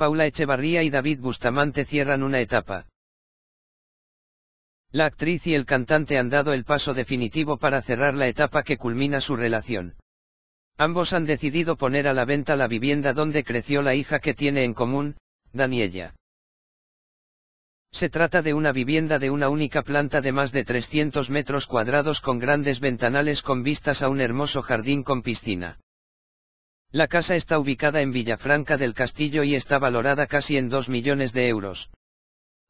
Paula Echevarría y David Bustamante cierran una etapa. La actriz y el cantante han dado el paso definitivo para cerrar la etapa que culmina su relación. Ambos han decidido poner a la venta la vivienda donde creció la hija que tiene en común, Daniella. Se trata de una vivienda de una única planta de más de 300 metros cuadrados con grandes ventanales con vistas a un hermoso jardín con piscina. La casa está ubicada en Villafranca del Castillo y está valorada casi en 2 millones de euros.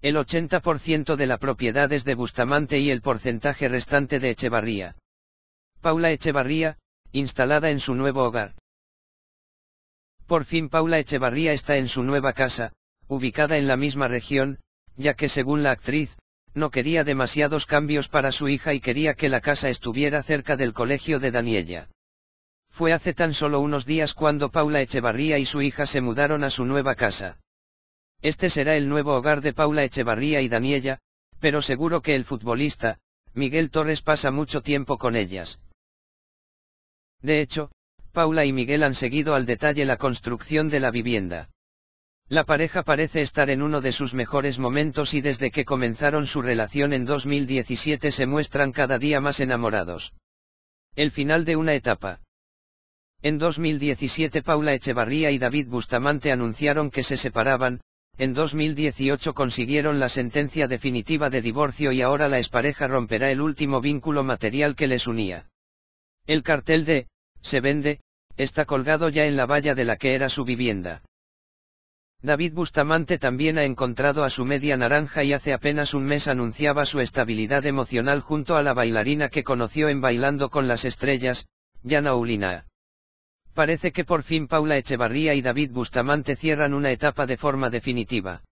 El 80% de la propiedad es de Bustamante y el porcentaje restante de Echevarría. Paula Echevarría, instalada en su nuevo hogar. Por fin Paula Echevarría está en su nueva casa, ubicada en la misma región, ya que según la actriz, no quería demasiados cambios para su hija y quería que la casa estuviera cerca del colegio de Daniella. Fue hace tan solo unos días cuando Paula Echevarría y su hija se mudaron a su nueva casa. Este será el nuevo hogar de Paula Echevarría y Daniela, pero seguro que el futbolista, Miguel Torres pasa mucho tiempo con ellas. De hecho, Paula y Miguel han seguido al detalle la construcción de la vivienda. La pareja parece estar en uno de sus mejores momentos y desde que comenzaron su relación en 2017 se muestran cada día más enamorados. El final de una etapa. En 2017 Paula Echevarría y David Bustamante anunciaron que se separaban, en 2018 consiguieron la sentencia definitiva de divorcio y ahora la expareja romperá el último vínculo material que les unía. El cartel de, se vende, está colgado ya en la valla de la que era su vivienda. David Bustamante también ha encontrado a su media naranja y hace apenas un mes anunciaba su estabilidad emocional junto a la bailarina que conoció en Bailando con las Estrellas, Yana Ulina. Parece que por fin Paula Echevarría y David Bustamante cierran una etapa de forma definitiva.